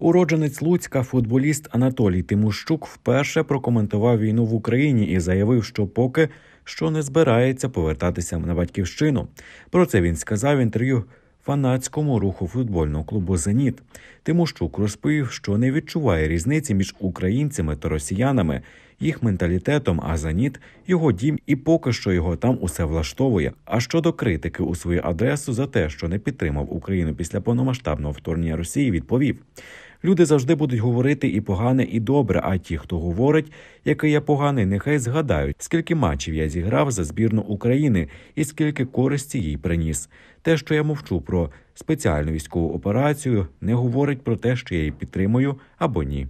Уродженець Луцька, футболіст Анатолій Тимущук, вперше прокоментував війну в Україні і заявив, що поки що не збирається повертатися на батьківщину. Про це він сказав в інтерв'ю фанатському руху футбольного клубу Зеніт Тимощук розповів, що не відчуває різниці між українцями та росіянами, їх менталітетом, а Зеніт – його дім, і поки що його там усе влаштовує. А щодо критики у свою адресу за те, що не підтримав Україну після повномасштабного вторгнення Росії, відповів. Люди завжди будуть говорити і погане, і добре. А ті, хто говорить, який я поганий, нехай згадають, скільки матчів я зіграв за збірну України і скільки користі їй приніс. Те, що я мовчу про спеціальну військову операцію, не говорить про те, що я її підтримую або ні.